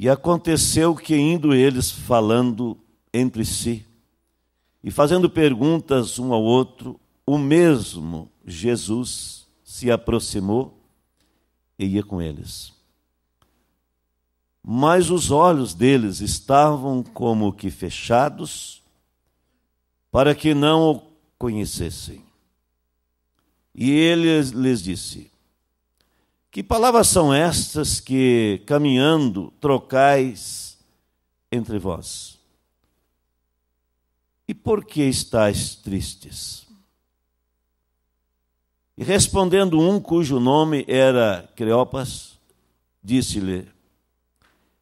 E aconteceu que, indo eles falando entre si e fazendo perguntas um ao outro, o mesmo Jesus se aproximou e ia com eles. Mas os olhos deles estavam como que fechados, para que não o conhecessem. E ele lhes disse: que palavras são estas que, caminhando, trocais entre vós? E por que estáis tristes? E respondendo um cujo nome era Creopas, disse-lhe: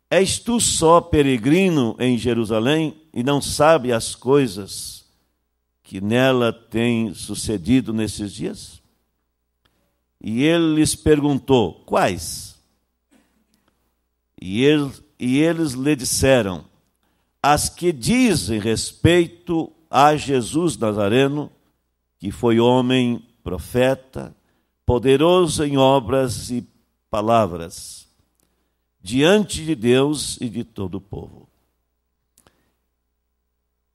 És tu só peregrino em Jerusalém e não sabe as coisas que nela têm sucedido nesses dias? E ele lhes perguntou: Quais? E, ele, e eles lhe disseram: As que dizem respeito a Jesus Nazareno, que foi homem, profeta, poderoso em obras e palavras, diante de Deus e de todo o povo.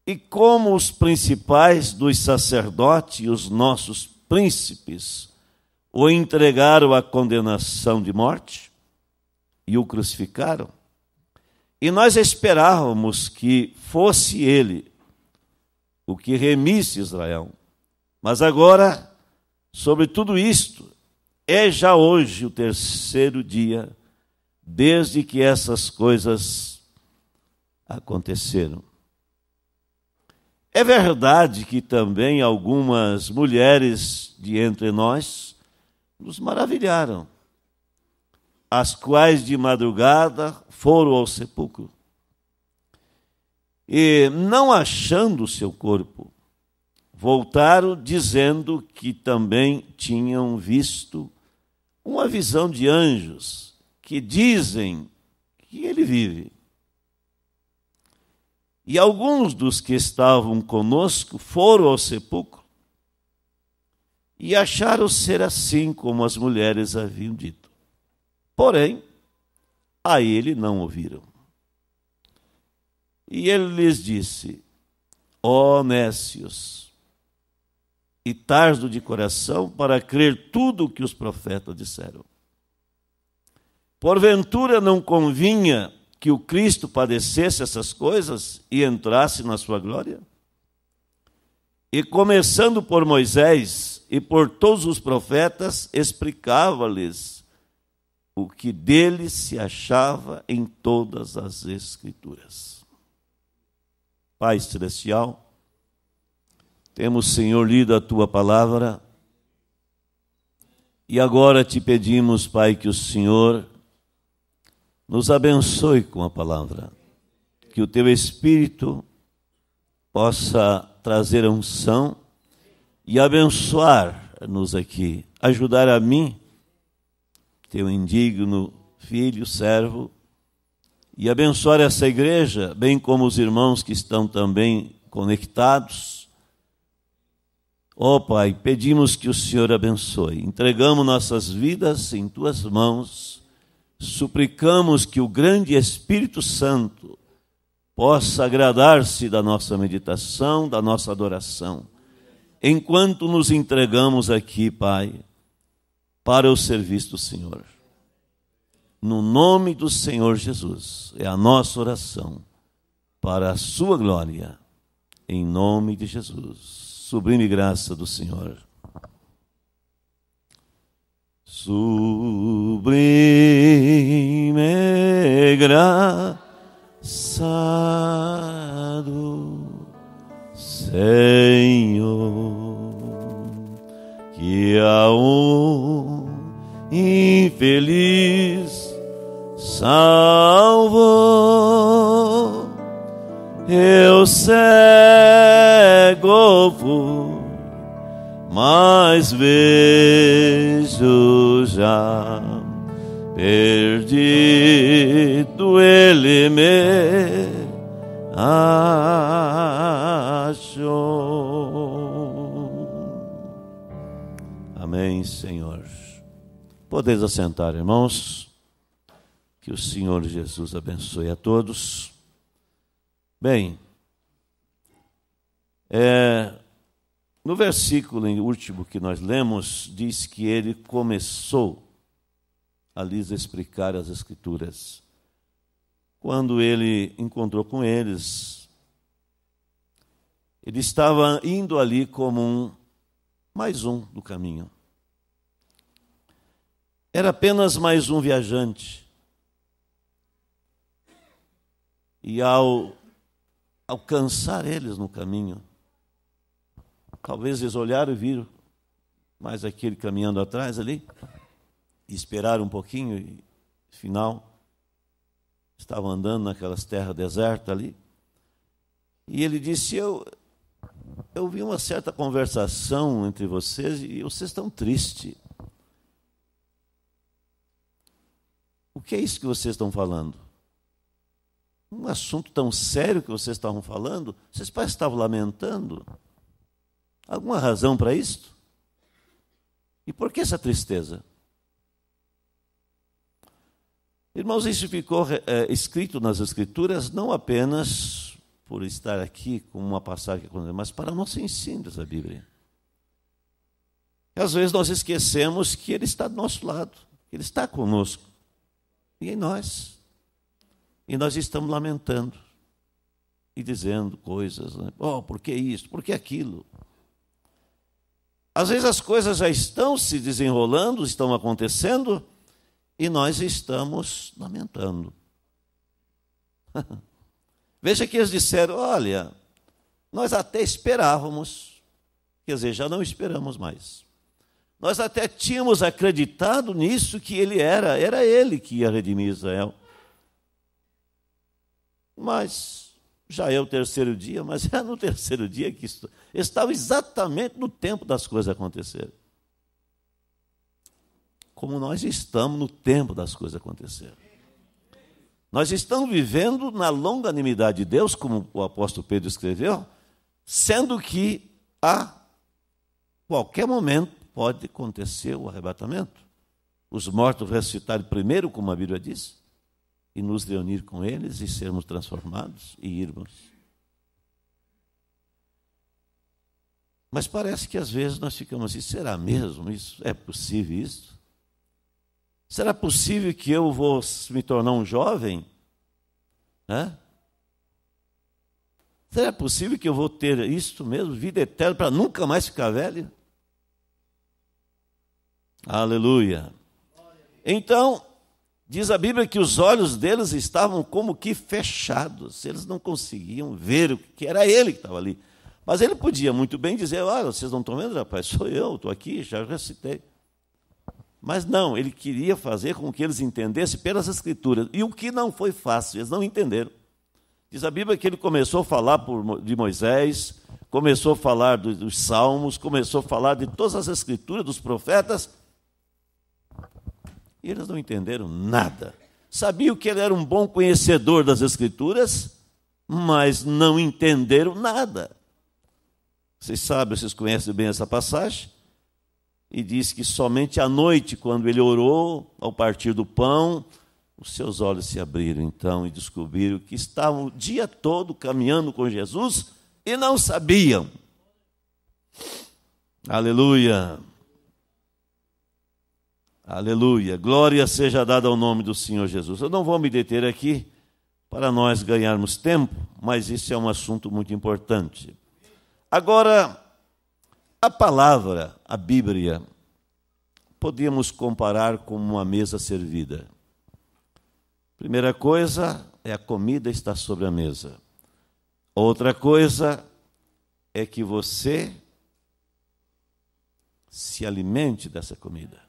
E como os principais dos sacerdotes e os nossos príncipes o entregaram à condenação de morte e o crucificaram. E nós esperávamos que fosse ele o que remisse Israel. Mas agora, sobre tudo isto, é já hoje o terceiro dia desde que essas coisas aconteceram. É verdade que também algumas mulheres de entre nós nos maravilharam, as quais de madrugada foram ao sepulcro. E, não achando seu corpo, voltaram dizendo que também tinham visto uma visão de anjos que dizem que ele vive. E alguns dos que estavam conosco foram ao sepulcro e acharam ser assim como as mulheres haviam dito. Porém, a ele não ouviram. E ele lhes disse: Ó oh, nécios, e tardo de coração para crer tudo o que os profetas disseram. Porventura não convinha que o Cristo padecesse essas coisas e entrasse na sua glória? E começando por Moisés e por todos os profetas explicava-lhes o que dele se achava em todas as Escrituras. Pai Celestial, temos, Senhor, lido a tua palavra e agora te pedimos, Pai, que o Senhor nos abençoe com a palavra, que o teu Espírito possa trazer a unção e abençoar-nos aqui, ajudar a mim, teu indigno filho, servo, e abençoar essa igreja, bem como os irmãos que estão também conectados. Ó oh, Pai, pedimos que o Senhor abençoe. Entregamos nossas vidas em tuas mãos. Suplicamos que o grande Espírito Santo possa agradar-se da nossa meditação, da nossa adoração enquanto nos entregamos aqui, Pai, para o serviço do Senhor. No nome do Senhor Jesus, é a nossa oração, para a Sua glória, em nome de Jesus. Sublime graça do Senhor. Sublime graça do Senhor, que a um infeliz salvo eu cego mas vejo já perdido ele me ah, achou. Amém, Senhor. Podeis assentar, irmãos. Que o Senhor Jesus abençoe a todos. Bem, é, no versículo último que nós lemos, diz que ele começou a lhes explicar as Escrituras. Quando ele encontrou com eles, ele estava indo ali como um mais um do caminho. Era apenas mais um viajante. E ao alcançar eles no caminho, talvez eles olharam e viram mais aquele caminhando atrás ali, e esperaram um pouquinho e final estava andando naquelas terras desertas ali. E ele disse: Eu, eu vi uma certa conversação entre vocês e vocês estão tristes. O que é isso que vocês estão falando? Um assunto tão sério que vocês estavam falando, vocês parecem estavam lamentando. Alguma razão para isto? E por que essa tristeza? Irmãos, isso ficou é, escrito nas Escrituras não apenas por estar aqui com uma passagem, mas para o nosso é ensino da Bíblia. E às vezes nós esquecemos que Ele está do nosso lado, Ele está conosco, e em nós. E nós estamos lamentando e dizendo coisas, né? oh, por que isso, por que aquilo? Às vezes as coisas já estão se desenrolando, estão acontecendo, e nós estamos lamentando. Veja que eles disseram: olha, nós até esperávamos, quer dizer, já não esperamos mais. Nós até tínhamos acreditado nisso que ele era, era ele que ia redimir Israel. Mas já é o terceiro dia, mas é no terceiro dia que isso, estava exatamente no tempo das coisas acontecerem. Como nós estamos no tempo das coisas acontecerem. Nós estamos vivendo na longanimidade de Deus, como o apóstolo Pedro escreveu, sendo que a qualquer momento pode acontecer o arrebatamento. Os mortos ressuscitarem primeiro, como a Bíblia diz, e nos reunir com eles e sermos transformados e irmos. Mas parece que às vezes nós ficamos assim, será mesmo isso? É possível isso? Será possível que eu vou me tornar um jovem? Né? Será possível que eu vou ter isso mesmo, vida eterna, para nunca mais ficar velho? Aleluia. Então, diz a Bíblia que os olhos deles estavam como que fechados, eles não conseguiam ver o que era ele que estava ali. Mas ele podia muito bem dizer: Olha, vocês não estão vendo, rapaz, sou eu, estou aqui, já recitei. Mas não, ele queria fazer com que eles entendessem pelas Escrituras. E o que não foi fácil, eles não entenderam. Diz a Bíblia que ele começou a falar por, de Moisés, começou a falar dos, dos salmos, começou a falar de todas as escrituras dos profetas, e eles não entenderam nada. Sabiam que ele era um bom conhecedor das escrituras, mas não entenderam nada. Vocês sabem, vocês conhecem bem essa passagem e diz que somente à noite, quando ele orou, ao partir do pão, os seus olhos se abriram então e descobriram que estavam o dia todo caminhando com Jesus e não sabiam. Aleluia. Aleluia. Glória seja dada ao nome do Senhor Jesus. Eu não vou me deter aqui para nós ganharmos tempo, mas isso é um assunto muito importante. Agora, a palavra, a Bíblia, podíamos comparar com uma mesa servida. Primeira coisa é a comida está sobre a mesa. Outra coisa é que você se alimente dessa comida.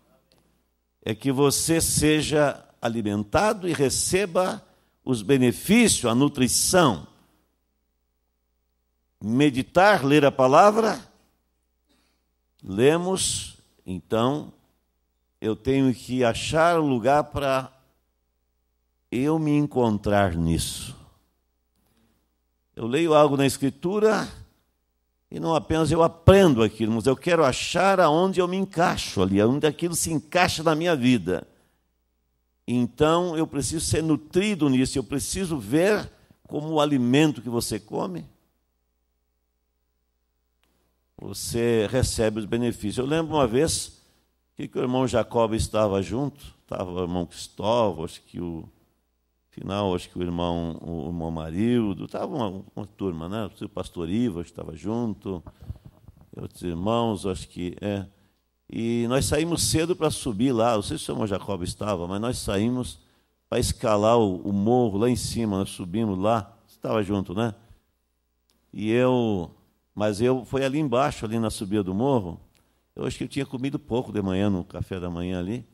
É que você seja alimentado e receba os benefícios, a nutrição. Meditar, ler a palavra Lemos, então, eu tenho que achar o um lugar para eu me encontrar nisso. Eu leio algo na Escritura e não apenas eu aprendo aquilo, mas eu quero achar aonde eu me encaixo ali, aonde aquilo se encaixa na minha vida. Então eu preciso ser nutrido nisso, eu preciso ver como o alimento que você come você recebe os benefícios. Eu lembro uma vez que, o irmão Jacob estava junto, estava o irmão Cristóvão, acho que o final, acho que o irmão, o irmão Marildo, estava uma, uma turma, né? O pastor Iva estava junto, outros irmãos, acho que é. E nós saímos cedo para subir lá, não sei se o irmão Jacob estava, mas nós saímos para escalar o, o morro lá em cima, nós subimos lá, estava junto, né? E eu mas eu foi ali embaixo, ali na subida do morro. Eu acho que eu tinha comido pouco de manhã no café da manhã ali.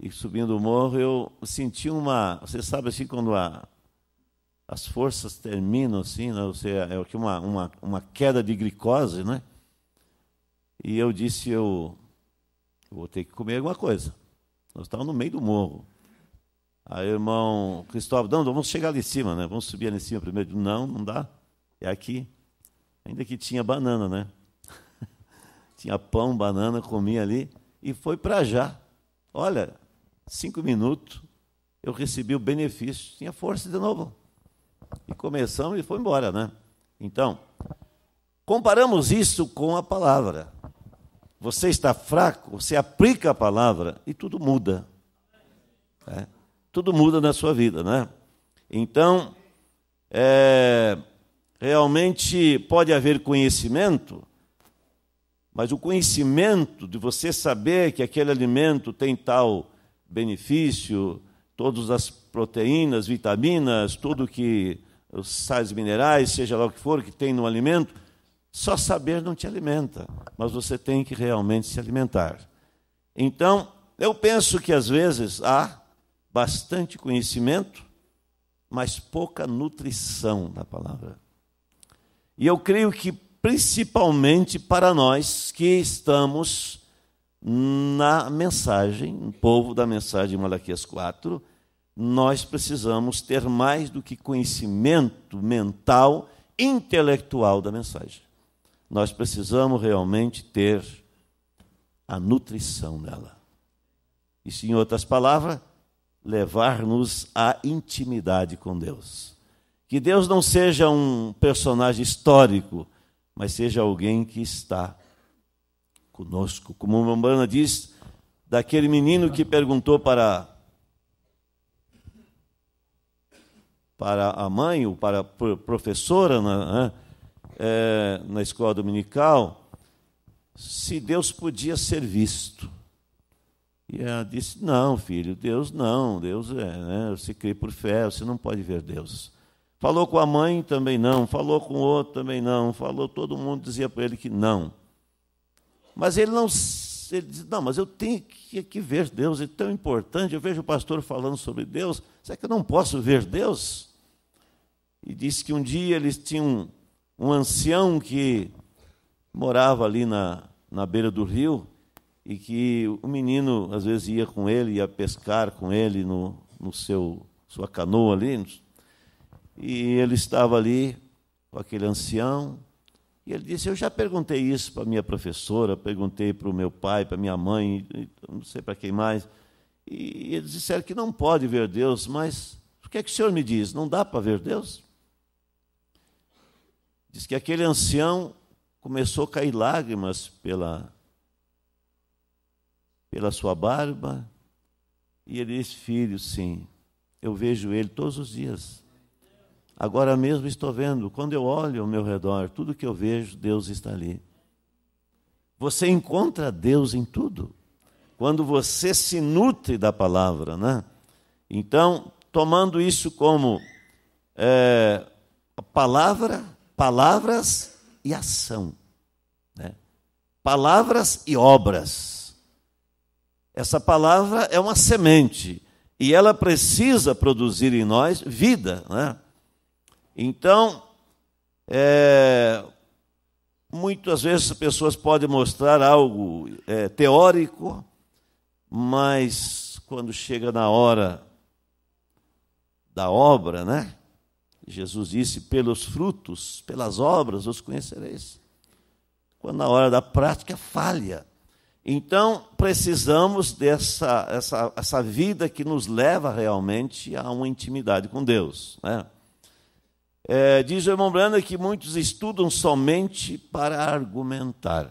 E subindo o morro, eu senti uma. Você sabe assim, quando a, as forças terminam assim, né? você, é uma, uma, uma queda de glicose, né? E eu disse: eu, eu vou ter que comer alguma coisa. Nós estávamos no meio do morro. Aí o irmão Cristóvão, não, vamos chegar ali em cima, né? Vamos subir ali em cima primeiro. Não, não dá. É aqui. Ainda que tinha banana, né? tinha pão, banana, comia ali e foi para já. Olha, cinco minutos, eu recebi o benefício, tinha força de novo. E começamos e foi embora, né? Então, comparamos isso com a palavra. Você está fraco, você aplica a palavra e tudo muda. É? Tudo muda na sua vida, né? Então, é, realmente pode haver conhecimento, mas o conhecimento de você saber que aquele alimento tem tal benefício, todas as proteínas, vitaminas, tudo que os sais minerais, seja lá o que for que tem no alimento, só saber não te alimenta, mas você tem que realmente se alimentar. Então, eu penso que às vezes há bastante conhecimento, mas pouca nutrição da palavra. E eu creio que principalmente para nós que estamos na mensagem, no povo da mensagem Malaquias 4, nós precisamos ter mais do que conhecimento mental, intelectual da mensagem. Nós precisamos realmente ter a nutrição dela. E, em outras palavras, levar-nos à intimidade com Deus. Que Deus não seja um personagem histórico, mas seja alguém que está conosco. Como uma Umbanda diz, daquele menino que perguntou para para a mãe ou para a professora na, né, é, na escola dominical se Deus podia ser visto. E ela disse: Não, filho, Deus não, Deus é, né? você crê por fé, você não pode ver Deus. Falou com a mãe, também não. Falou com o outro, também não. Falou, todo mundo dizia para ele que não. Mas ele não. Ele diz, não, mas eu tenho que, que ver Deus, é tão importante. Eu vejo o pastor falando sobre Deus, será que eu não posso ver Deus? E disse que um dia eles tinham um, um ancião que morava ali na, na beira do rio e que o menino às vezes ia com ele, ia pescar com ele no, no seu sua canoa ali, e ele estava ali com aquele ancião, e ele disse: Eu já perguntei isso para minha professora, perguntei para o meu pai, para minha mãe, não sei para quem mais. E eles disseram que não pode ver Deus, mas o que é que o senhor me diz? Não dá para ver Deus? Diz que aquele ancião começou a cair lágrimas pela, pela sua barba, e ele disse: Filho, sim, eu vejo ele todos os dias. Agora mesmo estou vendo, quando eu olho ao meu redor, tudo que eu vejo, Deus está ali. Você encontra Deus em tudo. Quando você se nutre da palavra, né? Então, tomando isso como é, palavra, palavras e ação, né? palavras e obras. Essa palavra é uma semente e ela precisa produzir em nós vida, né? Então, é, muitas vezes as pessoas podem mostrar algo é, teórico, mas quando chega na hora da obra, né? Jesus disse: pelos frutos, pelas obras os conhecereis. Quando na hora da prática falha. Então, precisamos dessa essa, essa vida que nos leva realmente a uma intimidade com Deus. Né? É, diz o irmão Branda que muitos estudam somente para argumentar,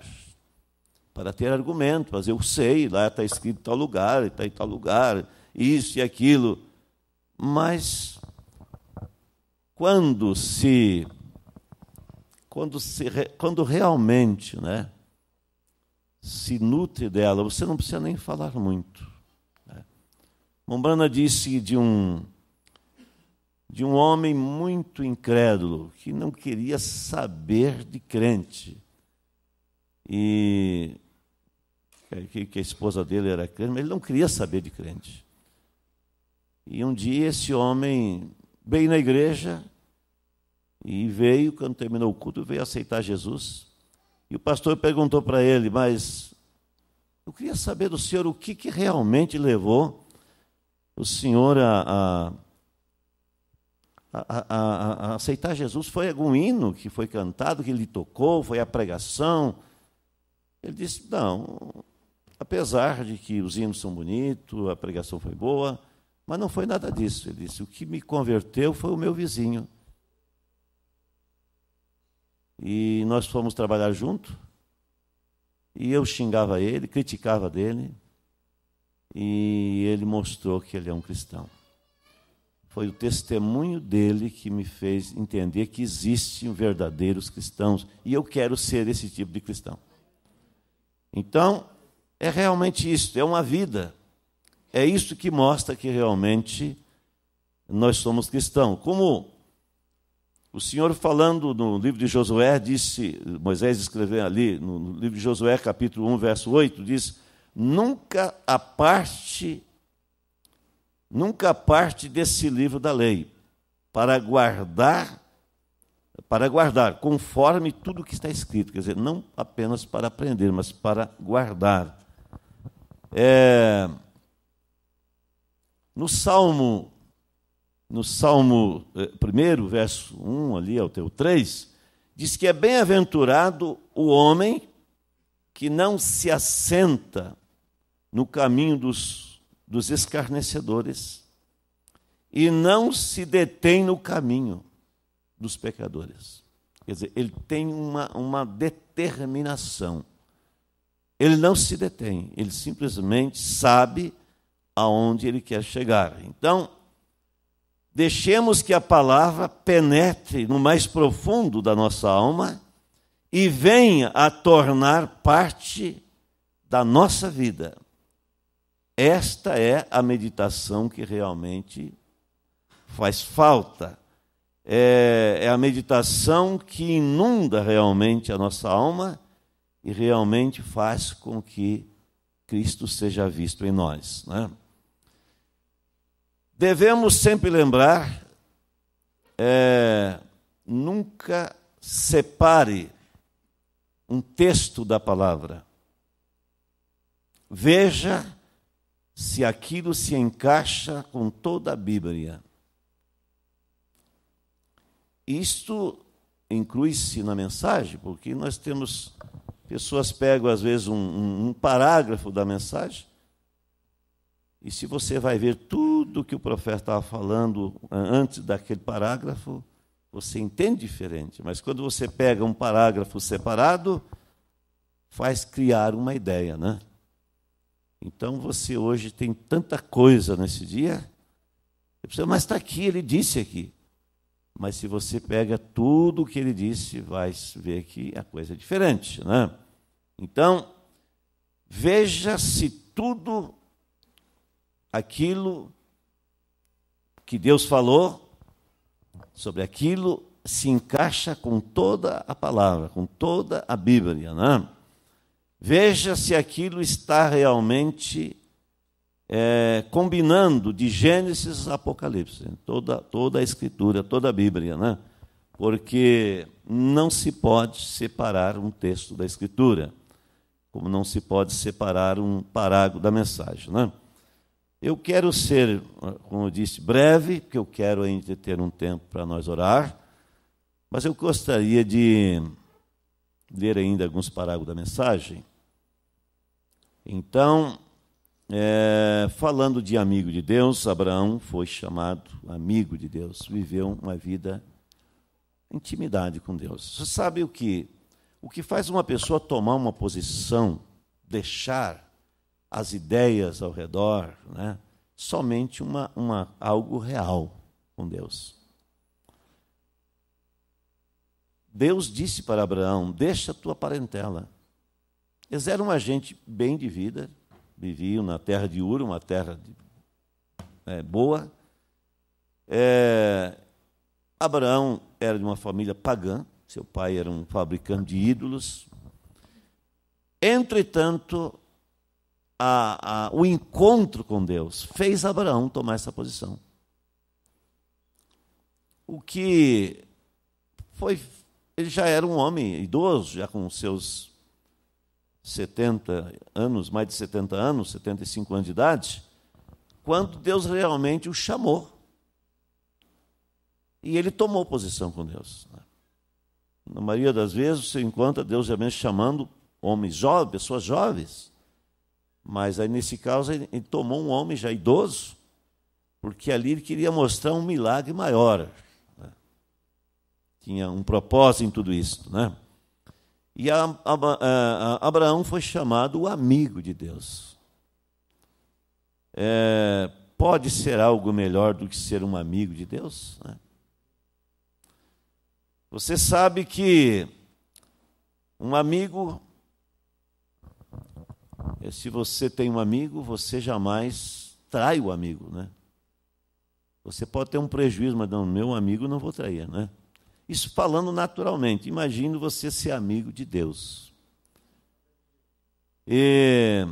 para ter argumento, mas eu sei, lá está escrito tal lugar, está em tal lugar, isso e aquilo. Mas quando se quando se quando realmente, né, se nutre dela, você não precisa nem falar muito. Né? Mombrana disse de um de um homem muito incrédulo, que não queria saber de crente. E que, a esposa dele era crente, mas ele não queria saber de crente. E um dia esse homem veio na igreja e veio, quando terminou o culto, veio aceitar Jesus. E o pastor perguntou para ele, mas eu queria saber do senhor o que, que realmente levou o senhor a, a a, a, a aceitar Jesus foi algum hino que foi cantado, que lhe tocou, foi a pregação. Ele disse: Não, apesar de que os hinos são bonitos, a pregação foi boa, mas não foi nada disso. Ele disse: O que me converteu foi o meu vizinho. E nós fomos trabalhar junto. E eu xingava ele, criticava dele. E ele mostrou que ele é um cristão foi o testemunho dele que me fez entender que existem verdadeiros cristãos e eu quero ser esse tipo de cristão. Então, é realmente isso, é uma vida. É isso que mostra que realmente nós somos cristãos. Como o Senhor, falando no livro de Josué, disse, Moisés escreveu ali, no livro de Josué, capítulo 1, verso 8, diz: Nunca aparte nunca parte desse livro da lei, para guardar, para guardar, conforme tudo que está escrito, quer dizer, não apenas para aprender, mas para guardar. É, no Salmo, no Salmo 1, eh, verso 1 ali ao teu 3, diz que é bem-aventurado o homem que não se assenta no caminho dos dos escarnecedores e não se detém no caminho dos pecadores. Quer dizer, ele tem uma, uma determinação. Ele não se detém, ele simplesmente sabe aonde ele quer chegar. Então, deixemos que a palavra penetre no mais profundo da nossa alma e venha a tornar parte da nossa vida. Esta é a meditação que realmente faz falta. É, é a meditação que inunda realmente a nossa alma e realmente faz com que Cristo seja visto em nós. Né? Devemos sempre lembrar, é, nunca separe um texto da palavra. Veja se aquilo se encaixa com toda a Bíblia. Isto inclui-se na mensagem, porque nós temos pessoas pegam às vezes um, um, um, parágrafo da mensagem e se você vai ver tudo que o profeta estava falando eh, antes daquele parágrafo, você entende diferente. Mas quando você pega um parágrafo separado, faz criar uma ideia, né? Então você hoje tem tanta coisa nesse dia, você mas está aqui, ele disse aqui. Mas se você pega tudo o que ele disse, vai ver que a coisa é diferente. Né? Então, veja se tudo aquilo que Deus falou sobre aquilo se encaixa com toda a palavra, com toda a Bíblia. Né? Veja se aquilo está realmente é, combinando de Gênesis a Apocalipse, toda, toda a Escritura, toda a Bíblia, né? porque não se pode separar um texto da Escritura, como não se pode separar um parágrafo da mensagem. Né? Eu quero ser, como eu disse, breve, porque eu quero ainda ter um tempo para nós orar, mas eu gostaria de ler ainda alguns parágrafos da mensagem. Então, é, falando de amigo de Deus, Abraão foi chamado amigo de Deus, viveu uma vida intimidade com Deus. Você sabe o que? O que faz uma pessoa tomar uma posição, deixar as ideias ao redor, né? somente uma, uma, algo real com Deus. Deus disse para Abraão: Deixa a tua parentela eles eram uma gente bem de vida, viviam na terra de Ur, uma terra de, é, boa. É, Abraão era de uma família pagã, seu pai era um fabricante de ídolos. Entretanto, a, a, o encontro com Deus fez Abraão tomar essa posição. O que foi. Ele já era um homem idoso, já com seus 70 anos, mais de 70 anos, 75 anos de idade, quando Deus realmente o chamou. E ele tomou posição com Deus. Né? Na maioria das vezes você encontra Deus realmente chamando homens jovens, pessoas jovens. Mas aí nesse caso ele tomou um homem já idoso, porque ali ele queria mostrar um milagre maior. Né? Tinha um propósito em tudo isso, né? E Abraão foi chamado o amigo de Deus. É, pode ser algo melhor do que ser um amigo de Deus? Né? Você sabe que um amigo, é, se você tem um amigo, você jamais trai o amigo, né? Você pode ter um prejuízo, mas não, meu amigo não vou trair, né? Isso falando naturalmente. Imagino você ser amigo de Deus. E...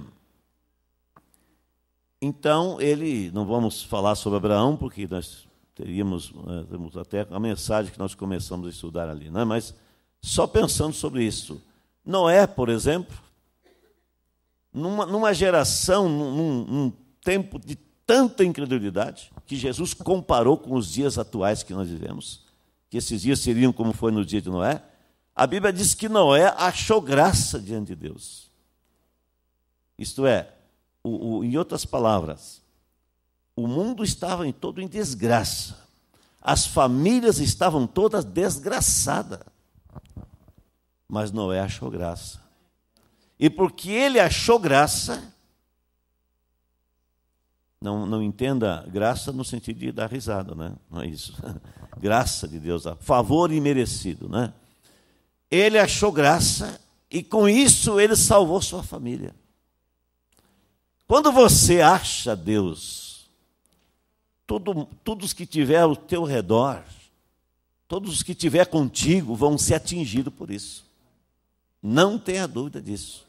Então, ele, não vamos falar sobre Abraão, porque nós teríamos eh, temos até a mensagem que nós começamos a estudar ali, né? mas só pensando sobre isso. Noé, por exemplo, numa, numa geração, num, num tempo de tanta incredulidade, que Jesus comparou com os dias atuais que nós vivemos, que esses dias seriam como foi no dia de Noé, a Bíblia diz que Noé achou graça diante de Deus. Isto é, o, o, em outras palavras, o mundo estava em todo em desgraça. As famílias estavam todas desgraçadas. Mas Noé achou graça. E porque ele achou graça, não, não entenda graça no sentido de dar risada, né? não é isso. graça de Deus, favor imerecido. Né? Ele achou graça e com isso ele salvou sua família. Quando você acha Deus, tudo, todos que tiver ao teu redor, todos os que tiver contigo vão ser atingidos por isso. Não tenha dúvida disso.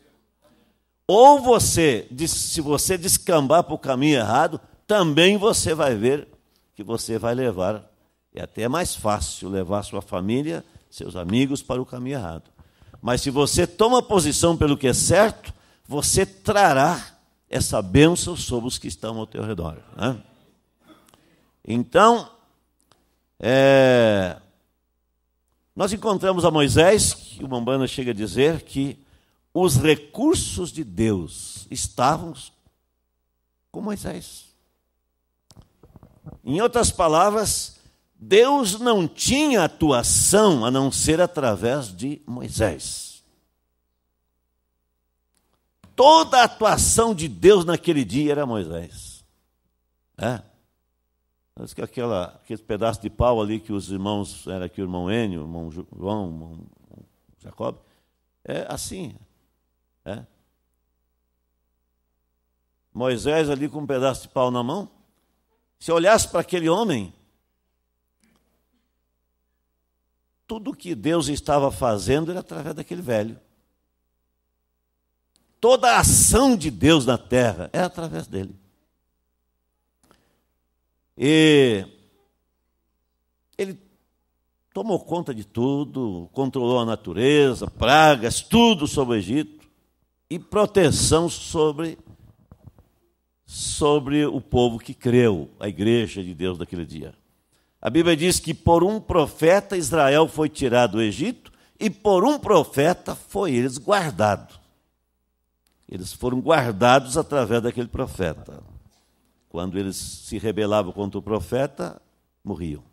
Ou você, se você descambar para o caminho errado, também você vai ver que você vai levar, e até é mais fácil levar sua família, seus amigos para o caminho errado. Mas se você toma posição pelo que é certo, você trará essa bênção sobre os que estão ao teu redor. Né? Então, é, nós encontramos a Moisés, que o Mambana chega a dizer que os recursos de Deus estavam com Moisés. Em outras palavras, Deus não tinha atuação a não ser através de Moisés. Toda a atuação de Deus naquele dia era Moisés. É. Parece que aquela, aquele pedaço de pau ali que os irmãos, era aqui o irmão Enio, o irmão João, o irmão Jacob, é assim. É? Moisés ali com um pedaço de pau na mão. Se olhasse para aquele homem, tudo que Deus estava fazendo era através daquele velho. Toda a ação de Deus na terra é através dele. E ele tomou conta de tudo, controlou a natureza, pragas, tudo sobre o Egito e proteção sobre, sobre o povo que creu, a igreja de Deus daquele dia. A Bíblia diz que por um profeta Israel foi tirado do Egito e por um profeta foi eles guardado. Eles foram guardados através daquele profeta. Quando eles se rebelavam contra o profeta, morriam.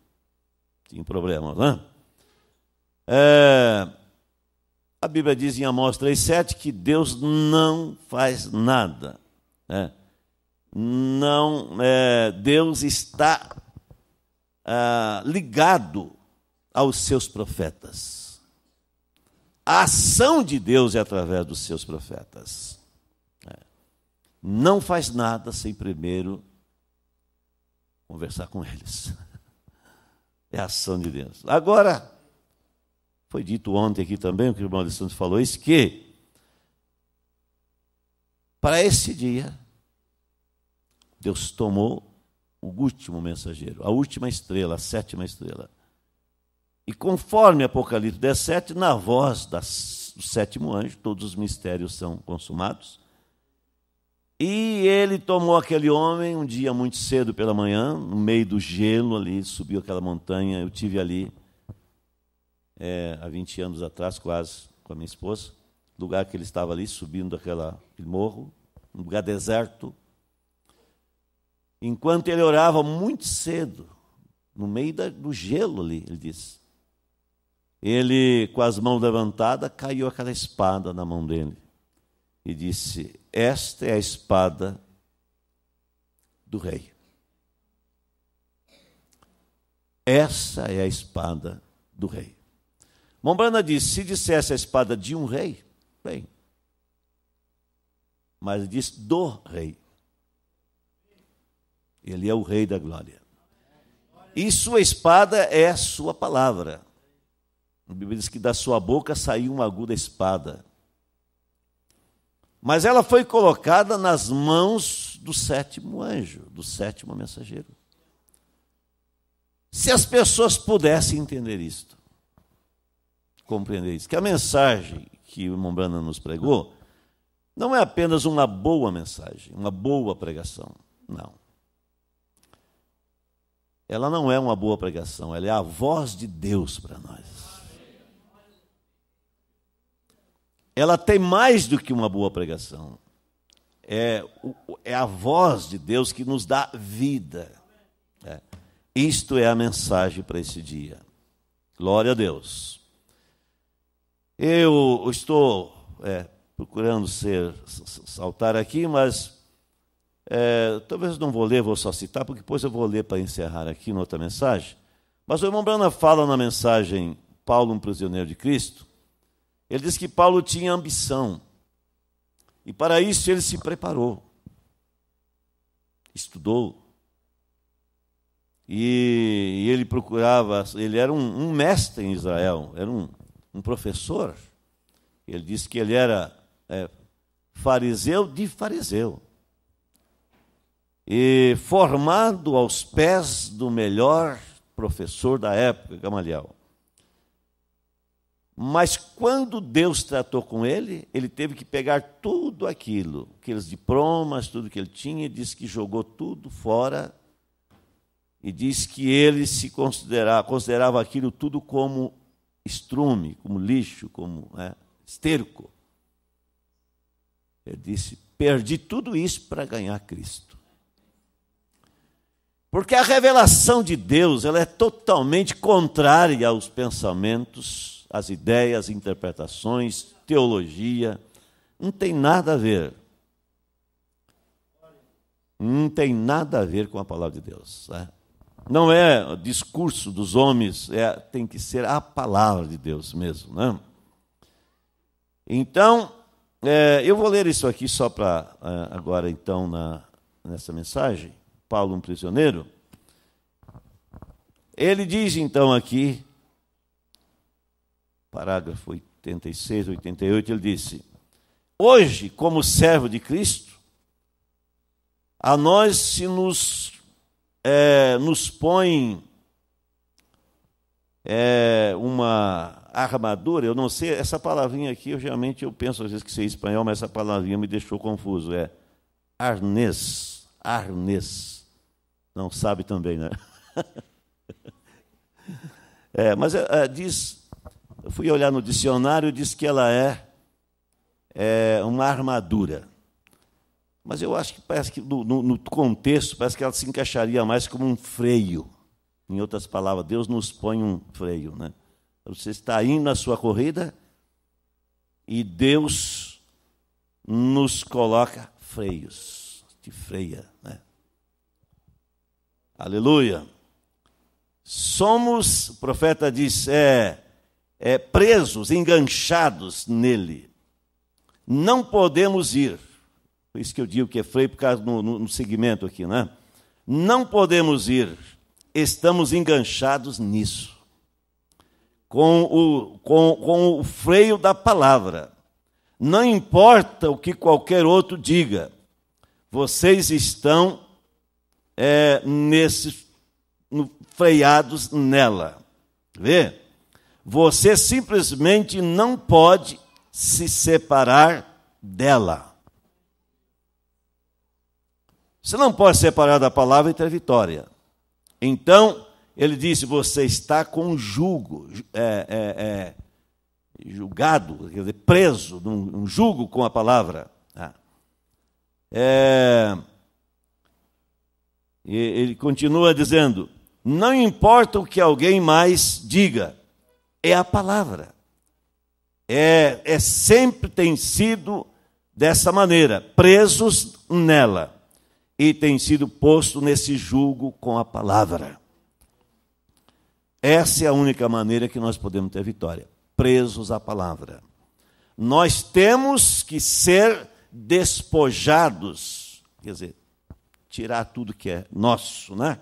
Tinha problemas, não né? é? é a Bíblia diz em Amós 3,7 que Deus não faz nada. Né? Não, é, Deus está ah, ligado aos seus profetas. A ação de Deus é através dos seus profetas. É. Não faz nada sem primeiro conversar com eles. É a ação de Deus. Agora, foi dito ontem aqui também, o que o irmão Alessandro falou, isso que para esse dia Deus tomou o último mensageiro, a última estrela, a sétima estrela. E conforme Apocalipse 17, na voz do sétimo anjo, todos os mistérios são consumados. E ele tomou aquele homem um dia muito cedo pela manhã, no meio do gelo ali, subiu aquela montanha. Eu tive ali é, há 20 anos atrás, quase, com a minha esposa. Lugar que ele estava ali, subindo aquela, aquele morro, um lugar deserto. Enquanto ele orava muito cedo, no meio da, do gelo ali, ele disse. Ele, com as mãos levantadas, caiu aquela espada na mão dele e disse: Esta é a espada do rei. Essa é a espada do rei. Mombrana diz: se dissesse a espada de um rei, bem. Mas diz do rei. Ele é o rei da glória. E sua espada é a sua palavra. A Bíblia diz que da sua boca saiu uma aguda espada. Mas ela foi colocada nas mãos do sétimo anjo, do sétimo mensageiro. Se as pessoas pudessem entender isto, compreender isso, que a mensagem que o irmão Brana nos pregou não é apenas uma boa mensagem, uma boa pregação, não. Ela não é uma boa pregação, ela é a voz de Deus para nós. Ela tem mais do que uma boa pregação. É, é a voz de Deus que nos dá vida. É. Isto é a mensagem para esse dia. Glória a Deus. Eu estou é, procurando ser saltar aqui, mas é, talvez não vou ler, vou só citar, porque depois eu vou ler para encerrar aqui em outra mensagem. Mas o irmão Brana fala na mensagem Paulo, um prisioneiro de Cristo, ele diz que Paulo tinha ambição. E para isso ele se preparou. Estudou. E, e ele procurava, ele era um, um mestre em Israel, era um, um professor, ele disse que ele era é, fariseu de fariseu. E formado aos pés do melhor professor da época, Gamaliel. Mas quando Deus tratou com ele, ele teve que pegar tudo aquilo, aqueles diplomas, tudo que ele tinha, e disse que jogou tudo fora e disse que ele se considerava, considerava aquilo tudo como estrume, como lixo, como é, esterco. Ele disse: Perdi tudo isso para ganhar Cristo. Porque a revelação de Deus ela é totalmente contrária aos pensamentos, às ideias, interpretações, teologia. Não tem nada a ver. Não tem nada a ver com a palavra de Deus. Né? não é discurso dos homens, é, tem que ser a palavra de Deus mesmo. Né? Então, é, eu vou ler isso aqui só para é, agora, então, na, nessa mensagem. Paulo, um prisioneiro. Ele diz, então, aqui, parágrafo 86, 88, ele disse: Hoje, como servo de Cristo, a nós se nos é, nos põe é, uma armadura, eu não sei, essa palavrinha aqui, eu geralmente eu penso às vezes que sei é espanhol, mas essa palavrinha me deixou confuso, é arnês, arnês. Não sabe também, né? é, mas é, é, diz, eu fui olhar no dicionário, diz que ela é, é uma armadura. Mas eu acho que parece que, no, no contexto, parece que ela se encaixaria mais como um freio. Em outras palavras, Deus nos põe um freio. Né? Então, você está indo na sua corrida e Deus nos coloca freios, te freia. Né? Aleluia. Somos, o profeta diz, é, é, presos, enganchados nele. Não podemos ir. Por isso que eu digo que é freio, por causa no, no, no segmento aqui, né? Não podemos ir, estamos enganchados nisso. Com o, com, com o freio da palavra. Não importa o que qualquer outro diga, vocês estão é, nesse, no, freados nela. Vê? Você simplesmente não pode se separar dela. Você não pode separar da palavra e ter vitória. Então, ele disse: Você está com julgo, é, é, é, julgado, quer dizer, preso, num, jugo com a palavra. Ah. É, ele continua dizendo: Não importa o que alguém mais diga, é a palavra. É, é sempre tem sido dessa maneira, presos nela e tem sido posto nesse julgo com a palavra. Essa é a única maneira que nós podemos ter vitória, presos à palavra. Nós temos que ser despojados, quer dizer, tirar tudo que é nosso, né?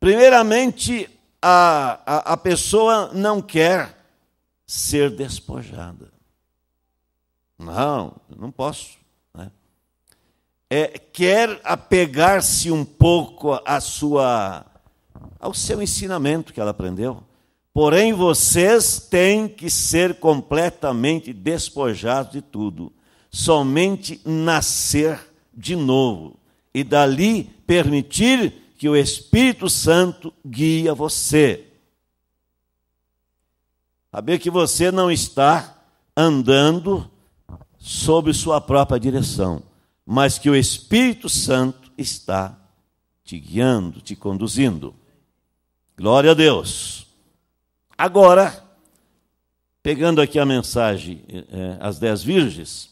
Primeiramente, a, a, a pessoa não quer ser despojada. Não, não posso é, quer apegar-se um pouco à sua, ao seu ensinamento que ela aprendeu. Porém, vocês têm que ser completamente despojados de tudo, somente nascer de novo e dali permitir que o Espírito Santo guie você. Saber que você não está andando sob sua própria direção mas que o Espírito Santo está te guiando, te conduzindo. Glória a Deus. Agora, pegando aqui a mensagem, é, as dez virgens,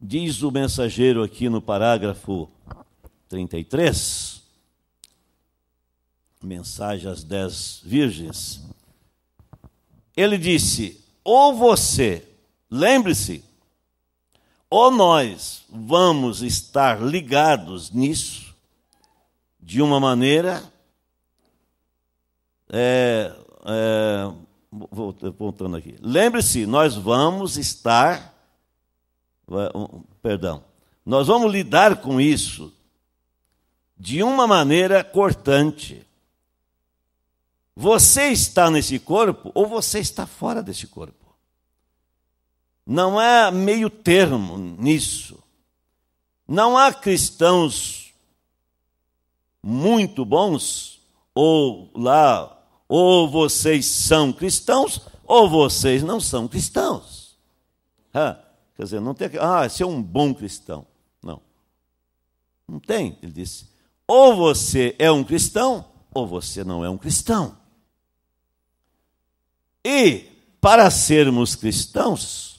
diz o mensageiro aqui no parágrafo 33, mensagem às dez virgens, ele disse: ou você, lembre-se, ou nós vamos estar ligados nisso de uma maneira. É, é, voltando aqui. Lembre-se, nós vamos estar. É, perdão. Nós vamos lidar com isso de uma maneira cortante. Você está nesse corpo ou você está fora desse corpo. Não há meio termo nisso. Não há cristãos muito bons, ou lá, ou vocês são cristãos, ou vocês não são cristãos. Ah, quer dizer, não tem. Ah, você é um bom cristão. Não. Não tem, ele disse. Ou você é um cristão, ou você não é um cristão. E, para sermos cristãos,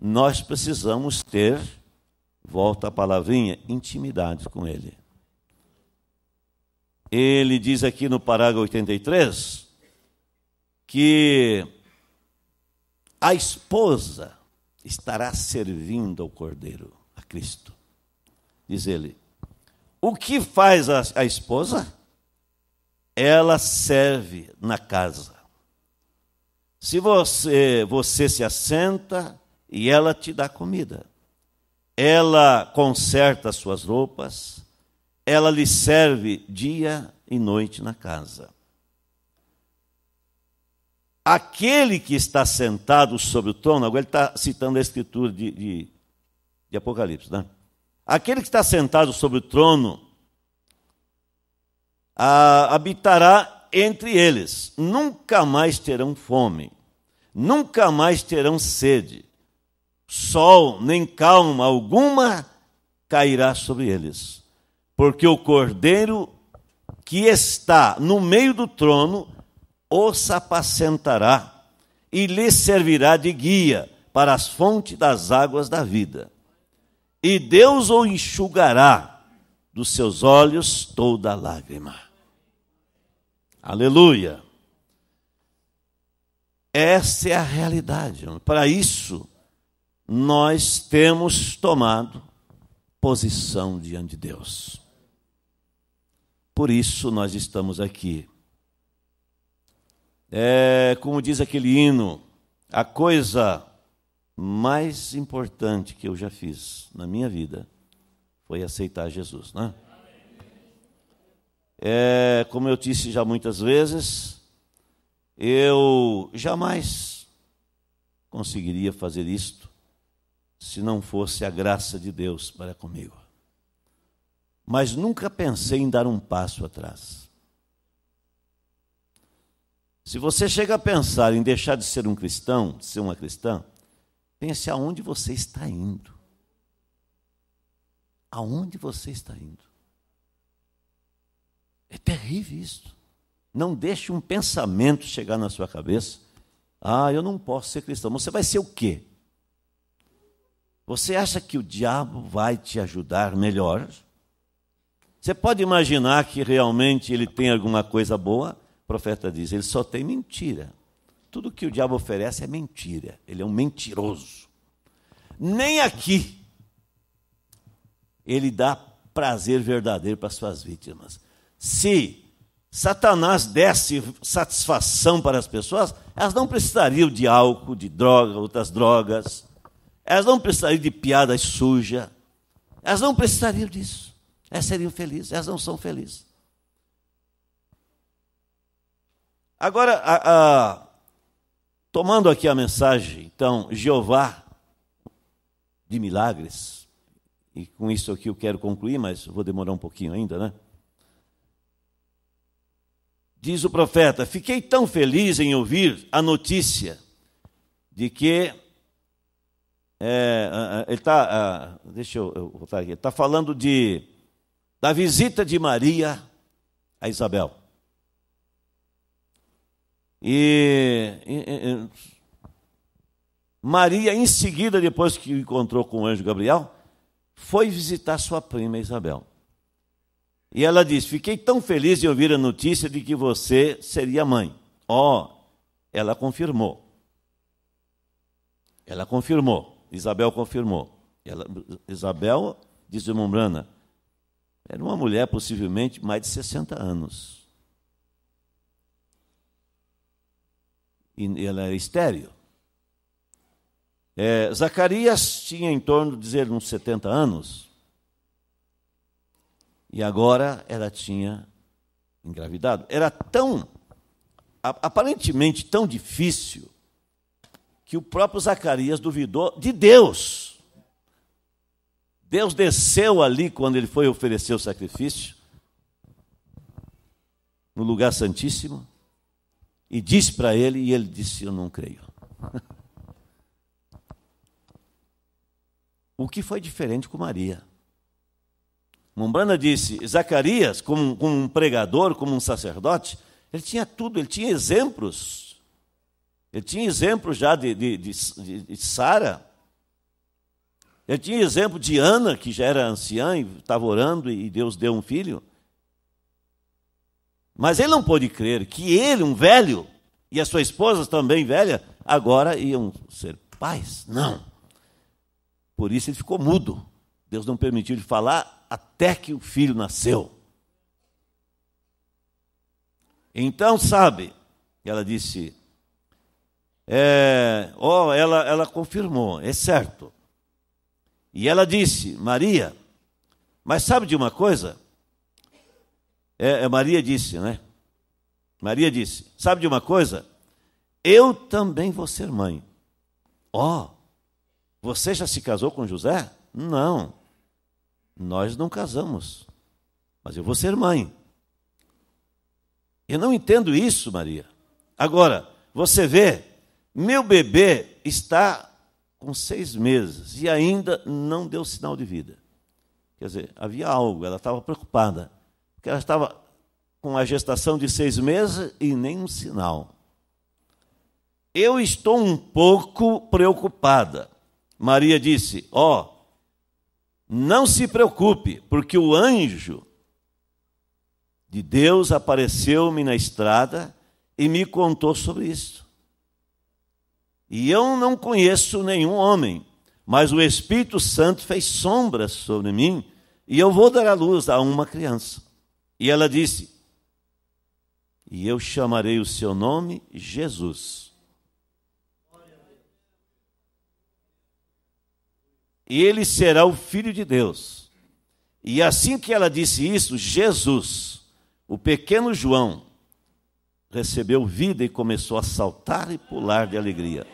nós precisamos ter, volta a palavrinha, intimidade com Ele. Ele diz aqui no parágrafo 83 que a esposa estará servindo ao Cordeiro, a Cristo. Diz ele: o que faz a, a esposa? Ela serve na casa. Se você, você se assenta, e ela te dá comida. Ela conserta as suas roupas, ela lhe serve dia e noite na casa. Aquele que está sentado sobre o trono, agora ele está citando a escritura de, de, de Apocalipse, né? Aquele que está sentado sobre o trono a, habitará entre eles, nunca mais terão fome, nunca mais terão sede sol nem calma alguma cairá sobre eles, porque o cordeiro que está no meio do trono os apacentará e lhes servirá de guia para as fontes das águas da vida. E Deus o enxugará dos seus olhos toda lágrima. Aleluia! Essa é a realidade. Para isso, nós temos tomado posição diante de Deus. Por isso nós estamos aqui. É, como diz aquele hino, a coisa mais importante que eu já fiz na minha vida foi aceitar Jesus, né? É, como eu disse já muitas vezes, eu jamais conseguiria fazer isso se não fosse a graça de Deus para comigo. Mas nunca pensei em dar um passo atrás. Se você chega a pensar em deixar de ser um cristão, de ser uma cristã, pense aonde você está indo. Aonde você está indo? É terrível isso. Não deixe um pensamento chegar na sua cabeça. Ah, eu não posso ser cristão. Você vai ser o quê? Você acha que o diabo vai te ajudar melhor? Você pode imaginar que realmente ele tem alguma coisa boa? O profeta diz: ele só tem mentira. Tudo que o diabo oferece é mentira. Ele é um mentiroso. Nem aqui ele dá prazer verdadeiro para suas vítimas. Se Satanás desse satisfação para as pessoas, elas não precisariam de álcool, de droga, outras drogas elas não precisariam de piadas sujas. Elas não precisariam disso. Elas seriam felizes. Elas não são felizes. Agora, a, a, tomando aqui a mensagem, então, Jeová de milagres, e com isso aqui eu quero concluir, mas vou demorar um pouquinho ainda, né? Diz o profeta: Fiquei tão feliz em ouvir a notícia de que é, é, é, ele está, é, deixa eu, voltar aqui, está falando de, da visita de Maria a Isabel. E, e, e, Maria, em seguida, depois que encontrou com o anjo Gabriel, foi visitar sua prima Isabel. E ela disse: Fiquei tão feliz de ouvir a notícia de que você seria mãe. Ó, oh, ela confirmou. Ela confirmou. Isabel confirmou. Ela, Isabel disse Mombrana, era uma mulher possivelmente mais de 60 anos. E ela era estéreo. É, Zacarias tinha em torno de dizer uns 70 anos. E agora ela tinha engravidado. Era tão aparentemente tão difícil que o próprio Zacarias duvidou de Deus. Deus desceu ali quando ele foi oferecer o sacrifício, no lugar santíssimo, e disse para ele, e ele disse: Eu não creio. o que foi diferente com Maria? Mombrana disse: Zacarias, como, como um pregador, como um sacerdote, ele tinha tudo, ele tinha exemplos ele tinha exemplo já de, de, de, de Sara. Ele tinha exemplo de Ana, que já era anciã e estava orando e Deus deu um filho. Mas ele não pôde crer que ele, um velho, e a sua esposa também velha, agora iam ser pais. Não. Por isso ele ficou mudo. Deus não permitiu lhe falar até que o filho nasceu. Então, sabe, ela disse: é, oh, ela, ela confirmou, é certo. E ela disse, Maria, mas sabe de uma coisa? É, é, Maria disse, né? Maria disse, sabe de uma coisa? Eu também vou ser mãe. Ó, oh, você já se casou com José? Não, nós não casamos, mas eu vou ser mãe. Eu não entendo isso, Maria. Agora, você vê meu bebê está com seis meses e ainda não deu sinal de vida. Quer dizer, havia algo, ela estava preocupada, porque ela estava com a gestação de seis meses e nenhum sinal. Eu estou um pouco preocupada. Maria disse: Ó, oh, não se preocupe, porque o anjo de Deus apareceu-me na estrada e me contou sobre isso. E eu não conheço nenhum homem, mas o Espírito Santo fez sombras sobre mim, e eu vou dar à luz a uma criança. E ela disse: E eu chamarei o seu nome Jesus. E ele será o filho de Deus. E assim que ela disse isso, Jesus, o pequeno João, recebeu vida e começou a saltar e pular de alegria.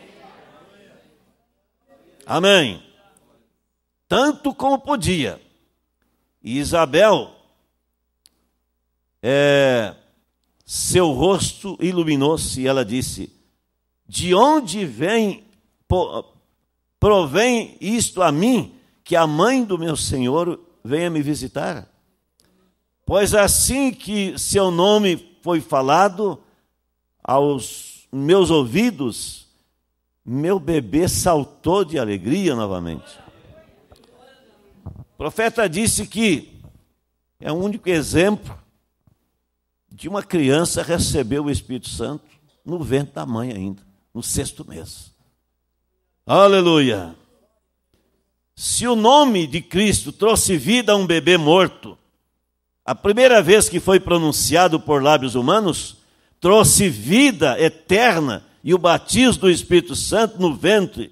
Amém. Tanto como podia. E Isabel, é, seu rosto iluminou-se e ela disse: De onde vem, provém isto a mim, que a mãe do meu senhor venha me visitar? Pois assim que seu nome foi falado aos meus ouvidos, meu bebê saltou de alegria novamente. O profeta disse que é o um único exemplo de uma criança receber o Espírito Santo no ventre da mãe ainda, no sexto mês. Aleluia! Se o nome de Cristo trouxe vida a um bebê morto, a primeira vez que foi pronunciado por lábios humanos, trouxe vida eterna e o batismo do Espírito Santo no ventre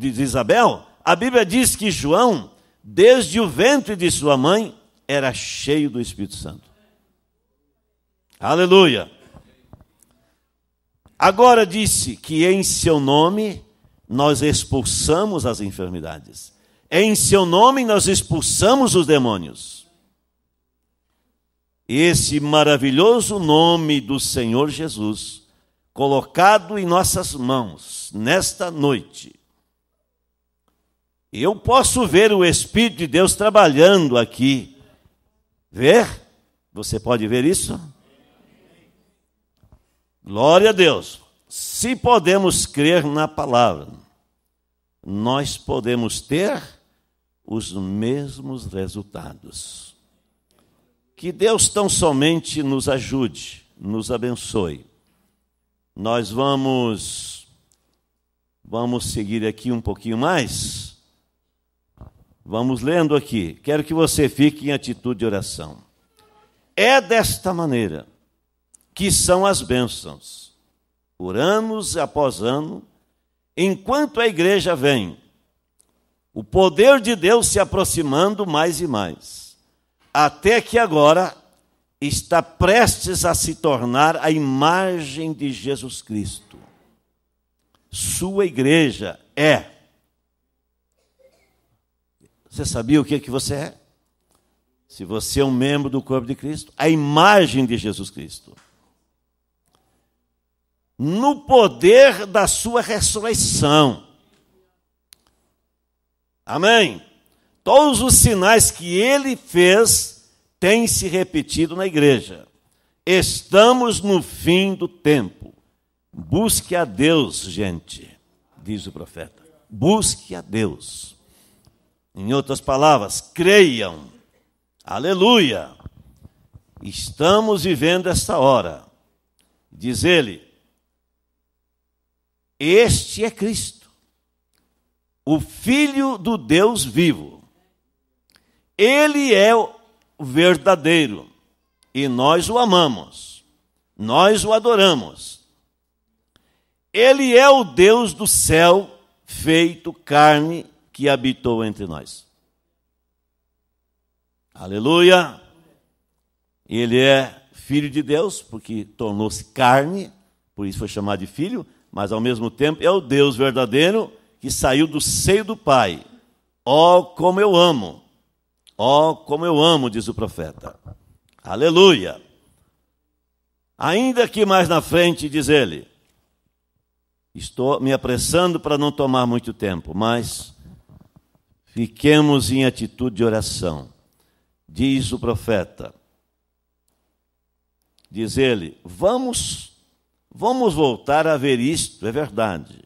de Isabel, a Bíblia diz que João, desde o ventre de sua mãe, era cheio do Espírito Santo. Aleluia! Agora disse que em seu nome nós expulsamos as enfermidades, em seu nome nós expulsamos os demônios esse maravilhoso nome do Senhor Jesus colocado em nossas mãos nesta noite. Eu posso ver o Espírito de Deus trabalhando aqui. Ver? Você pode ver isso? Glória a Deus. Se podemos crer na palavra, nós podemos ter os mesmos resultados. Que Deus tão somente nos ajude, nos abençoe. Nós vamos vamos seguir aqui um pouquinho mais. Vamos lendo aqui. Quero que você fique em atitude de oração. É desta maneira que são as bênçãos. Por anos após ano, enquanto a igreja vem, o poder de Deus se aproximando mais e mais até que agora está prestes a se tornar a imagem de Jesus Cristo. Sua igreja é. Você sabia o que, é que você é? Se você é um membro do corpo de Cristo, a imagem de Jesus Cristo. No poder da sua ressurreição. Amém? Todos os sinais que ele fez têm se repetido na igreja. Estamos no fim do tempo. Busque a Deus, gente, diz o profeta. Busque a Deus. Em outras palavras, creiam. Aleluia! Estamos vivendo esta hora. Diz ele: Este é Cristo, o Filho do Deus vivo. Ele é o verdadeiro e nós o amamos, nós o adoramos. Ele é o Deus do céu feito carne que habitou entre nós. Aleluia! Ele é filho de Deus, porque tornou-se carne, por isso foi chamado de filho, mas ao mesmo tempo é o Deus verdadeiro que saiu do seio do Pai. Oh, como eu amo! Oh, como eu amo, diz o profeta. Aleluia. Ainda que mais na frente, diz ele, estou me apressando para não tomar muito tempo, mas fiquemos em atitude de oração. Diz o profeta. Diz ele: "Vamos vamos voltar a ver isto, é verdade.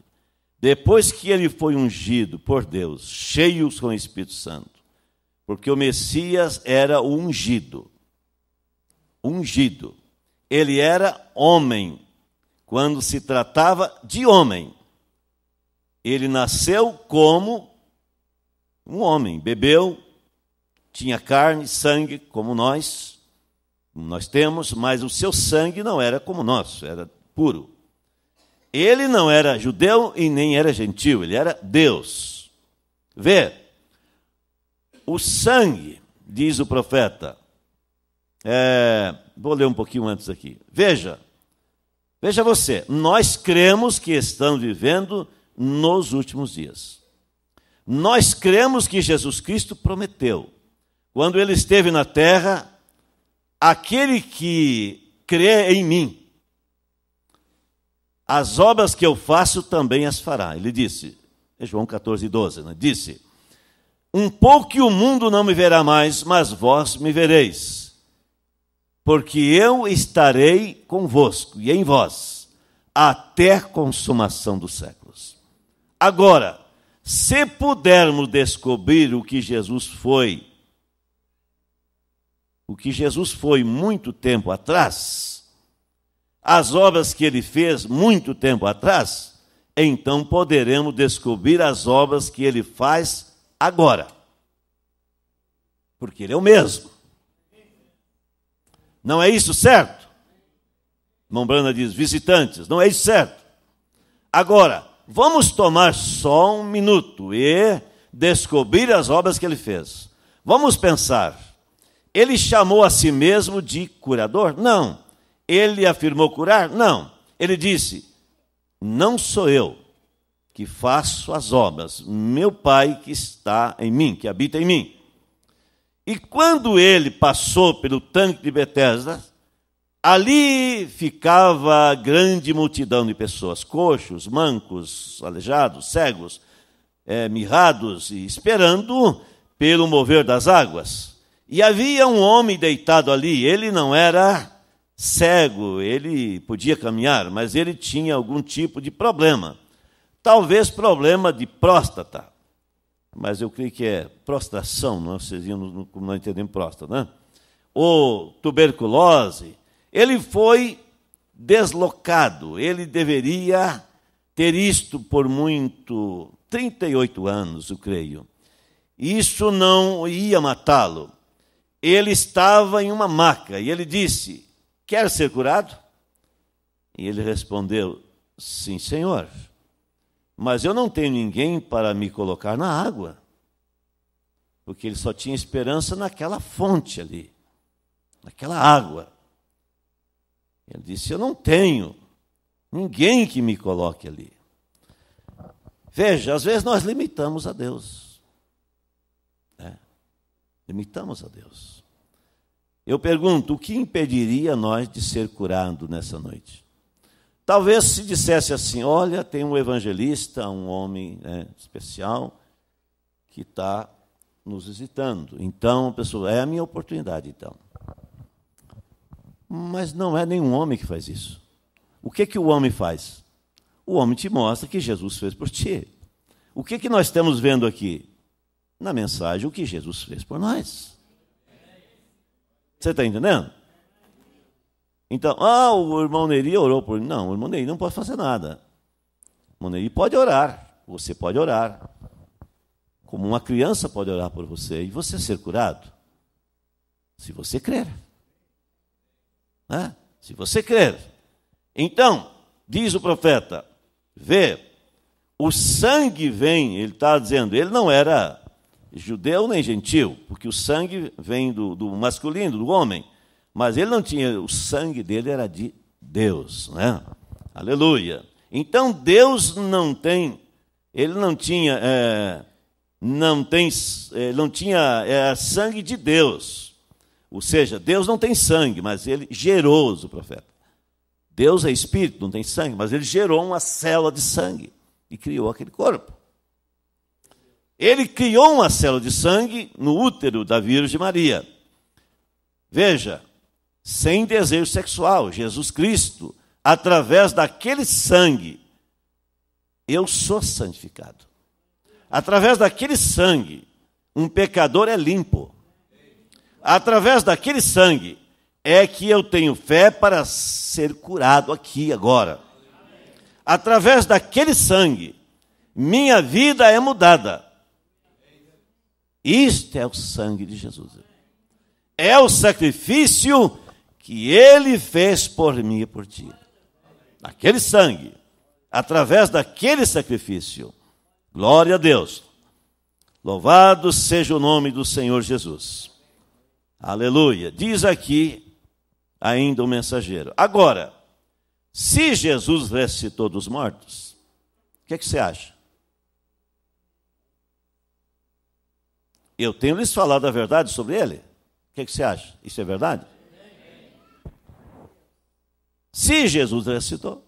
Depois que ele foi ungido por Deus, cheios com o Espírito Santo, porque o Messias era o ungido. Ungido. Ele era homem. Quando se tratava de homem, ele nasceu como um homem, bebeu, tinha carne, sangue como nós, nós temos, mas o seu sangue não era como o nosso, era puro. Ele não era judeu e nem era gentil, ele era Deus. Vê, o sangue, diz o profeta. É, vou ler um pouquinho antes aqui. Veja, veja você, nós cremos que estamos vivendo nos últimos dias. Nós cremos que Jesus Cristo prometeu. Quando ele esteve na terra, aquele que crê em mim, as obras que eu faço também as fará. Ele disse, é João 14, 12, né? disse, um pouco que o mundo não me verá mais, mas vós me vereis. Porque eu estarei convosco e em vós, até a consumação dos séculos. Agora, se pudermos descobrir o que Jesus foi, o que Jesus foi muito tempo atrás, as obras que ele fez muito tempo atrás, então poderemos descobrir as obras que ele faz agora. Porque Ele é o mesmo. Não é isso certo? Mombrana diz: visitantes, não é isso certo. Agora, vamos tomar só um minuto e descobrir as obras que ele fez. Vamos pensar. Ele chamou a si mesmo de curador? Não. Ele afirmou curar? Não. Ele disse: Não sou eu, que faço as obras, meu Pai que está em mim, que habita em mim. E quando ele passou pelo tanque de Betesda, ali ficava grande multidão de pessoas, coxos, mancos, aleijados, cegos, é, mirrados, e esperando pelo mover das águas. E havia um homem deitado ali, ele não era cego, ele podia caminhar, mas ele tinha algum tipo de problema. Talvez problema de próstata, mas eu creio que é prostração, não é? vocês não entendem próstata, né? Ou tuberculose. Ele foi deslocado, ele deveria ter isto por muito 38 anos, eu creio. Isso não ia matá-lo. Ele estava em uma maca e ele disse: Quer ser curado? E ele respondeu: Sim, senhor. Mas eu não tenho ninguém para me colocar na água, porque ele só tinha esperança naquela fonte ali, naquela água. Ele disse: Eu não tenho ninguém que me coloque ali. Veja, às vezes nós limitamos a Deus. Né? Limitamos a Deus. Eu pergunto: o que impediria nós de ser curado nessa noite? Talvez se dissesse assim: olha, tem um evangelista, um homem né, especial, que está nos visitando. Então, a pessoa, é a minha oportunidade, então. Mas não é nenhum homem que faz isso. O que, que o homem faz? O homem te mostra que Jesus fez por ti. O que, que nós estamos vendo aqui? Na mensagem, o que Jesus fez por nós. Você está entendendo? Então, ah, o irmão Neri orou por mim. Não, o irmão Neri não pode fazer nada. O irmão Neri pode orar. Você pode orar. Como uma criança pode orar por você e você ser curado. Se você crer. Né? Se você crer. Então, diz o profeta, vê, o sangue vem, ele está dizendo, ele não era judeu nem gentil, porque o sangue vem do, do masculino, do homem. Mas ele não tinha, o sangue dele era de Deus, né? Aleluia. Então Deus não tem, ele não tinha, é, não tem, é, não tinha é, sangue de Deus. Ou seja, Deus não tem sangue, mas ele gerou o profeta. Deus é espírito, não tem sangue, mas ele gerou uma célula de sangue e criou aquele corpo. Ele criou uma célula de sangue no útero da Virgem Maria. Veja, sem desejo sexual, Jesus Cristo, através daquele sangue, eu sou santificado. Através daquele sangue, um pecador é limpo. Através daquele sangue é que eu tenho fé para ser curado aqui agora. Através daquele sangue, minha vida é mudada. Isto é o sangue de Jesus. É o sacrifício que ele fez por mim e por ti. Naquele sangue, através daquele sacrifício. Glória a Deus. Louvado seja o nome do Senhor Jesus. Aleluia. Diz aqui ainda o mensageiro. Agora, se Jesus ressuscitou dos mortos, o que, é que você acha? Eu tenho lhes falado a verdade sobre ele. O que, é que você acha? Isso é verdade? Se Jesus ressuscitou,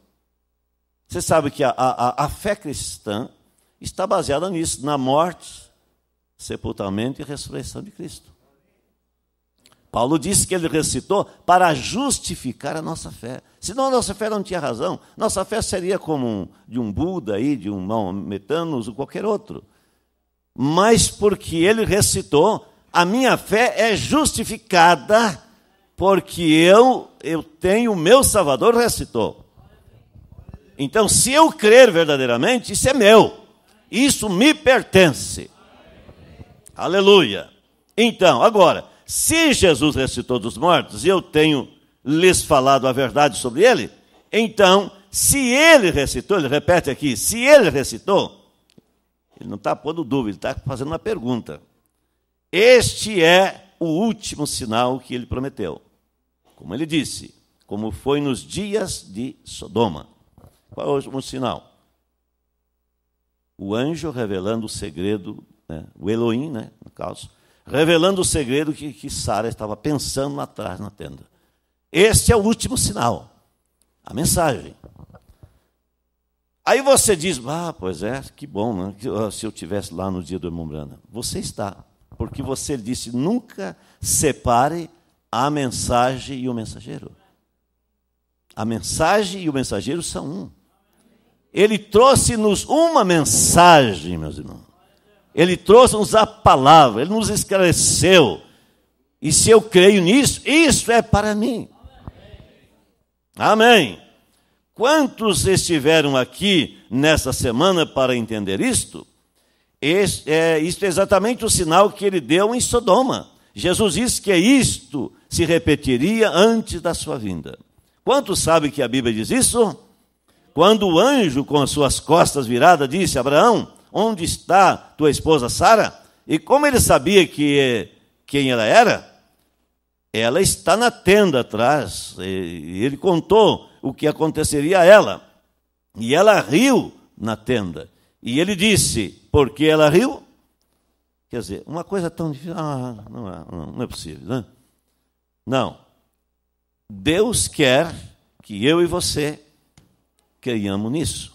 você sabe que a, a, a fé cristã está baseada nisso, na morte, sepultamento e ressurreição de Cristo. Paulo disse que ele ressuscitou para justificar a nossa fé. Senão a nossa fé não tinha razão. Nossa fé seria como um, de um Buda, aí, de um Maometanos ou qualquer outro. Mas porque ele ressuscitou, a minha fé é justificada porque eu, eu tenho o meu Salvador ressuscitou. Então, se eu crer verdadeiramente, isso é meu, isso me pertence. Aleluia. Então, agora, se Jesus ressuscitou dos mortos e eu tenho lhes falado a verdade sobre ele, então, se ele ressuscitou, ele repete aqui, se ele ressuscitou, ele não está pondo dúvida, ele está fazendo uma pergunta. Este é o último sinal que ele prometeu como ele disse, como foi nos dias de Sodoma. Qual é o sinal? O anjo revelando o segredo, né? o Elohim, né, no caso, revelando o segredo que, que Sara estava pensando lá atrás na tenda. Este é o último sinal, a mensagem. Aí você diz, ah, pois é, que bom, né? se eu tivesse lá no dia do irmão Brana. Você está, porque você disse, nunca separe a mensagem e o mensageiro. A mensagem e o mensageiro são um. Ele trouxe-nos uma mensagem, meus irmãos. Ele trouxe-nos a palavra, ele nos esclareceu. E se eu creio nisso, isso é para mim. Amém. Quantos estiveram aqui nesta semana para entender isto? Este, é, isto é exatamente o sinal que ele deu em Sodoma. Jesus disse que é isto se repetiria antes da sua vinda. Quantos sabem que a Bíblia diz isso? Quando o anjo, com as suas costas viradas, disse: Abraão, onde está tua esposa Sara? E como ele sabia que quem ela era? Ela está na tenda atrás. E ele contou o que aconteceria a ela. E ela riu na tenda. E ele disse: Por que ela riu? Quer dizer, uma coisa tão difícil. Ah, não é, não é possível, né? Não. Deus quer que eu e você creiamos nisso.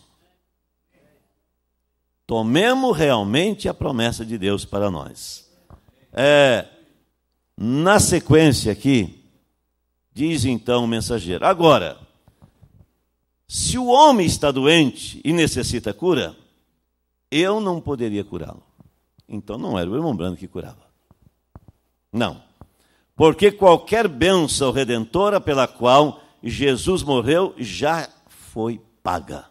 Tomemos realmente a promessa de Deus para nós. É, na sequência aqui, diz então o mensageiro: agora, se o homem está doente e necessita cura, eu não poderia curá-lo. Então não era o irmão Brando que curava. Não. Porque qualquer bênção redentora pela qual Jesus morreu já foi paga.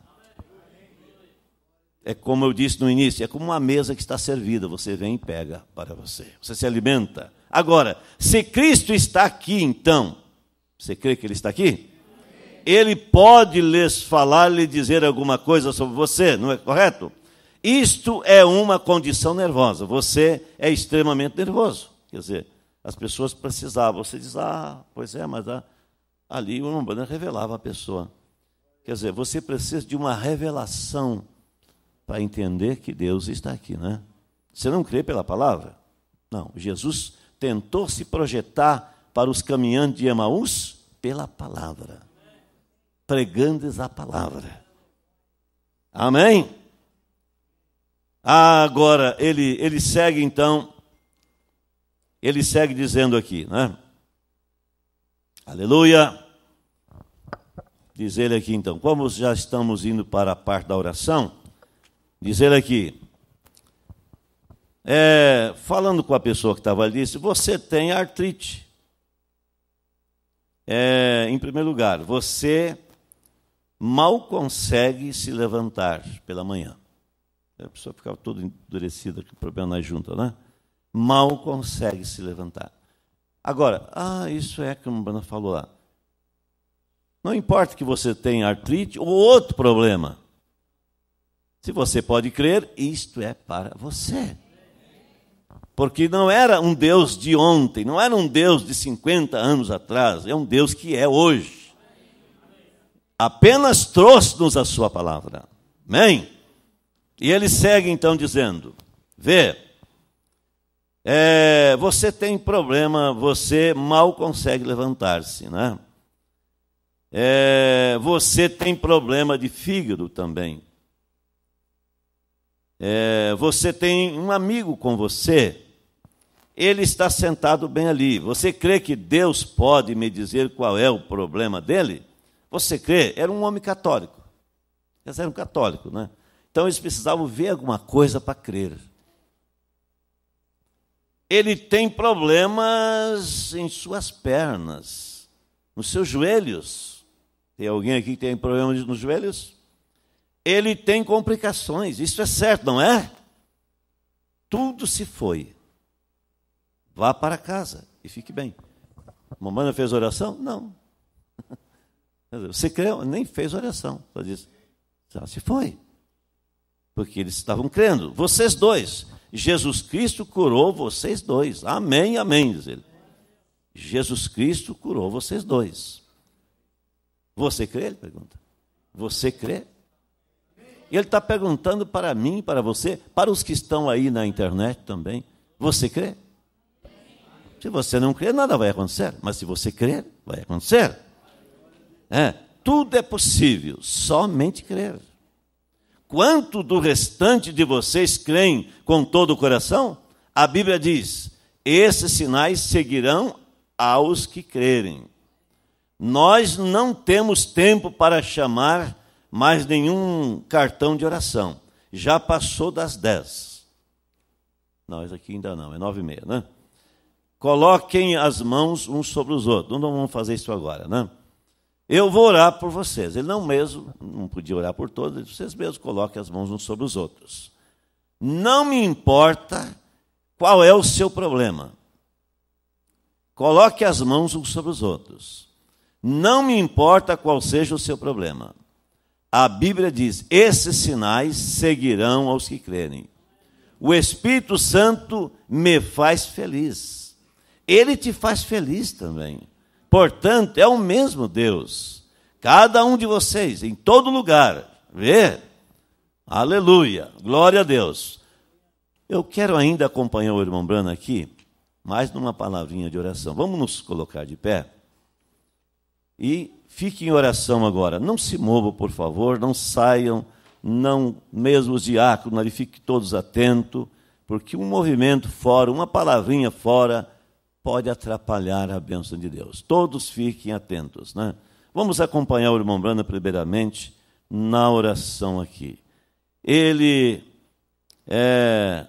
É como eu disse no início, é como uma mesa que está servida, você vem e pega para você. Você se alimenta. Agora, se Cristo está aqui, então, você crê que ele está aqui? Ele pode lhes falar, lhe dizer alguma coisa sobre você, não é correto? Isto é uma condição nervosa. Você é extremamente nervoso. Quer dizer, as pessoas precisavam. Você diz, ah, pois é, mas ah. ali o Umbanda revelava a pessoa. Quer dizer, você precisa de uma revelação para entender que Deus está aqui, né? Você não crê pela palavra? Não. Jesus tentou se projetar para os caminhantes de Emaús pela palavra, pregando-lhes a palavra. Amém? Agora, ele, ele segue então ele segue dizendo aqui, né? Aleluia! Diz ele aqui então, como já estamos indo para a parte da oração, diz ele aqui, é, falando com a pessoa que estava ali, disse: Você tem artrite. É, em primeiro lugar, você mal consegue se levantar pela manhã. A pessoa ficava toda endurecida, que problema na junta, né? mal consegue se levantar. Agora, ah, isso é que o Mbana falou lá. Não importa que você tenha artrite ou outro problema. Se você pode crer, isto é para você. Porque não era um Deus de ontem, não era um Deus de 50 anos atrás, é um Deus que é hoje. Apenas trouxe-nos a sua palavra. Amém? E ele segue então dizendo: Vê, é, você tem problema, você mal consegue levantar-se, né? É, você tem problema de fígado também. É, você tem um amigo com você, ele está sentado bem ali. Você crê que Deus pode me dizer qual é o problema dele? Você crê? Era um homem católico. Eles eram católicos, né? Então eles precisavam ver alguma coisa para crer ele tem problemas em suas pernas, nos seus joelhos. Tem alguém aqui que tem problemas nos joelhos? Ele tem complicações, isso é certo, não é? Tudo se foi. Vá para casa e fique bem. Mamãe não fez oração? Não. Você creu? Nem fez oração. Só disse, já se foi. Porque eles estavam crendo. Vocês dois, Jesus Cristo curou vocês dois. Amém, amém, diz ele. Jesus Cristo curou vocês dois. Você crê? Ele pergunta. Você crê? Ele está perguntando para mim, para você, para os que estão aí na internet também. Você crê? Se você não crer, nada vai acontecer. Mas se você crer, vai acontecer. É, tudo é possível, somente crer quanto do restante de vocês creem com todo o coração? A Bíblia diz: esses sinais seguirão aos que crerem. Nós não temos tempo para chamar mais nenhum cartão de oração. Já passou das dez. Nós aqui ainda não, é nove e meia, né? Coloquem as mãos uns sobre os outros. Não vamos fazer isso agora, né? Eu vou orar por vocês. Ele não mesmo, não podia orar por todos, vocês mesmos coloquem as mãos uns sobre os outros. Não me importa qual é o seu problema. Coloque as mãos uns sobre os outros. Não me importa qual seja o seu problema. A Bíblia diz: esses sinais seguirão aos que crerem. O Espírito Santo me faz feliz. Ele te faz feliz também. Portanto, é o mesmo Deus. Cada um de vocês, em todo lugar. Vê? Aleluia. Glória a Deus. Eu quero ainda acompanhar o irmão Brana aqui, mais numa palavrinha de oração. Vamos nos colocar de pé. E fique em oração agora. Não se movam, por favor, não saiam, não mesmo os diáconos, fiquem todos atentos, porque um movimento fora, uma palavrinha fora, pode atrapalhar a bênção de Deus. Todos fiquem atentos, né? Vamos acompanhar o irmão Brana primeiramente na oração aqui. Ele é,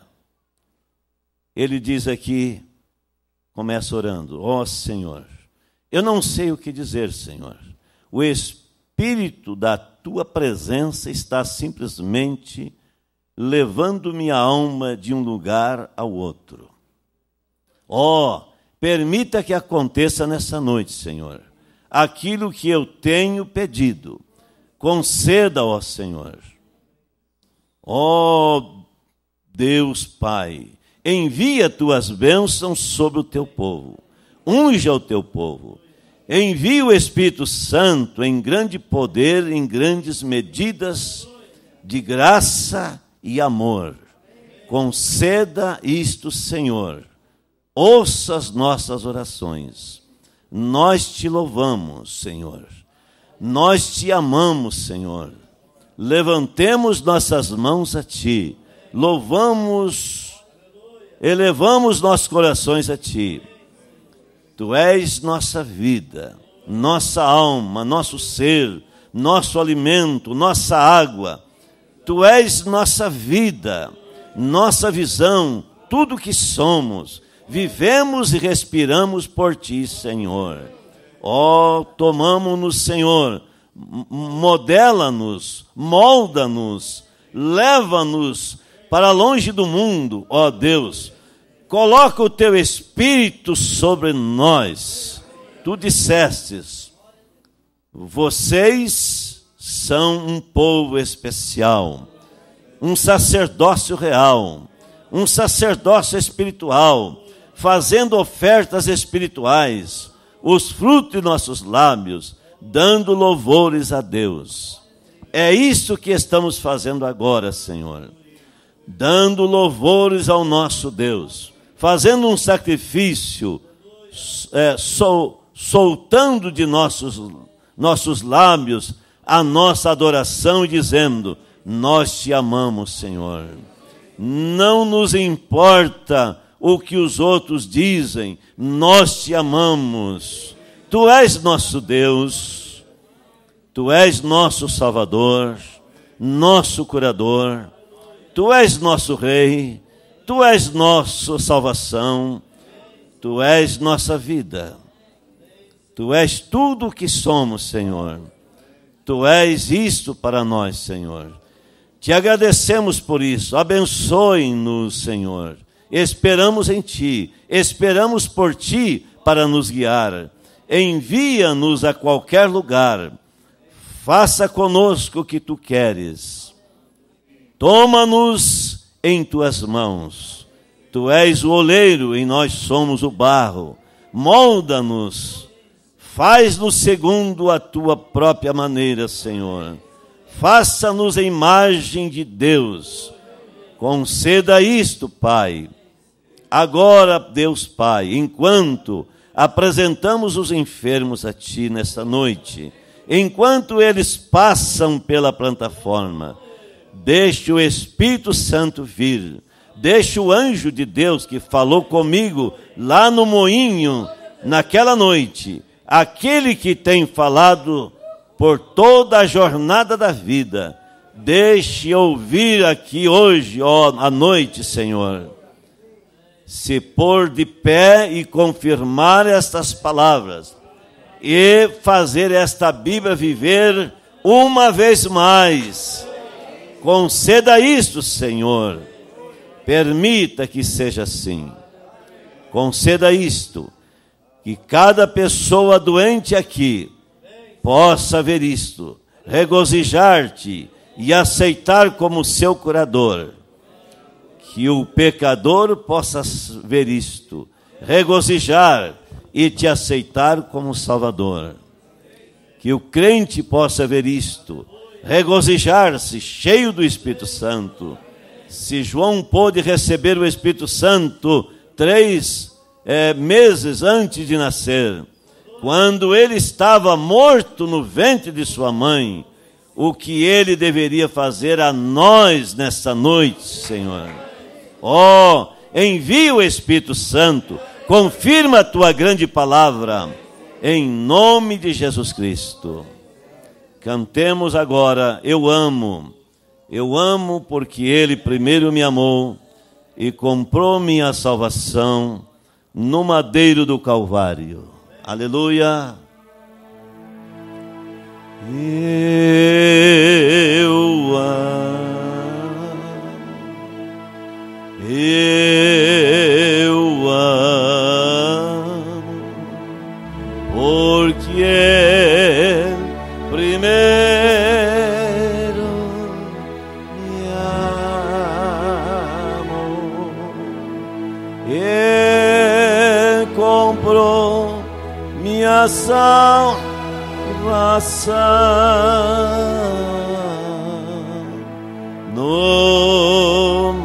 ele diz aqui, começa orando: Ó oh, Senhor, eu não sei o que dizer, Senhor. O espírito da tua presença está simplesmente levando minha alma de um lugar ao outro. Ó, oh, Permita que aconteça nessa noite, Senhor, aquilo que eu tenho pedido. Conceda, ó Senhor. Ó Deus Pai, envia tuas bênçãos sobre o teu povo. Unja o teu povo. Envia o Espírito Santo em grande poder, em grandes medidas de graça e amor. Conceda isto, Senhor ouça as nossas orações. Nós te louvamos, Senhor. Nós te amamos, Senhor. Levantemos nossas mãos a ti. Louvamos, elevamos nossos corações a ti. Tu és nossa vida, nossa alma, nosso ser, nosso alimento, nossa água. Tu és nossa vida, nossa visão, tudo que somos Vivemos e respiramos por ti, Senhor. Ó, oh, tomamos-nos, Senhor, modela-nos, molda-nos, leva-nos para longe do mundo, ó oh Deus. Coloca o teu espírito sobre nós. Tu dissestes: vocês são um povo especial, um sacerdócio real, um sacerdócio espiritual fazendo ofertas espirituais, os frutos de nossos lábios, dando louvores a Deus. É isso que estamos fazendo agora, Senhor. Dando louvores ao nosso Deus, fazendo um sacrifício, é, sol, soltando de nossos, nossos lábios a nossa adoração e dizendo: Nós te amamos, Senhor. Não nos importa o que os outros dizem, nós te amamos. Tu és nosso Deus, tu és nosso Salvador, nosso curador, tu és nosso Rei, tu és nossa salvação, tu és nossa vida, tu és tudo o que somos, Senhor. Tu és isto para nós, Senhor. Te agradecemos por isso. Abençoe-nos, Senhor esperamos em ti, esperamos por ti para nos guiar. Envia-nos a qualquer lugar, faça conosco o que tu queres. Toma-nos em tuas mãos. Tu és o oleiro e nós somos o barro. Molda-nos, faz-nos segundo a tua própria maneira, Senhor. Faça-nos a imagem de Deus. Conceda isto, Pai Agora, Deus Pai, enquanto apresentamos os enfermos a Ti nesta noite, enquanto eles passam pela plataforma, deixe o Espírito Santo vir, deixe o anjo de Deus que falou comigo lá no moinho, naquela noite, aquele que tem falado por toda a jornada da vida, deixe ouvir aqui hoje, ó, à noite, Senhor se pôr de pé e confirmar estas palavras e fazer esta Bíblia viver uma vez mais. Conceda isto, Senhor. Permita que seja assim. Conceda isto, que cada pessoa doente aqui possa ver isto, regozijar-te e aceitar como seu curador que o pecador possa ver isto, regozijar e te aceitar como Salvador. Que o crente possa ver isto, regozijar-se, cheio do Espírito Santo. Se João pôde receber o Espírito Santo três é, meses antes de nascer, quando ele estava morto no ventre de sua mãe, o que ele deveria fazer a nós nesta noite, Senhor. Ó, oh, envia o Espírito Santo, confirma a tua grande palavra, em nome de Jesus Cristo. Cantemos agora, eu amo, eu amo porque Ele primeiro me amou e comprou minha salvação no madeiro do Calvário. Aleluia. Eu amo. Eu amo, porque é primeiro me amo e comprou minha salvação. No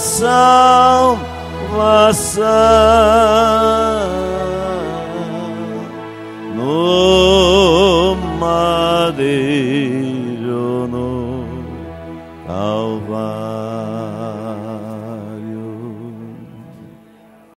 salvação.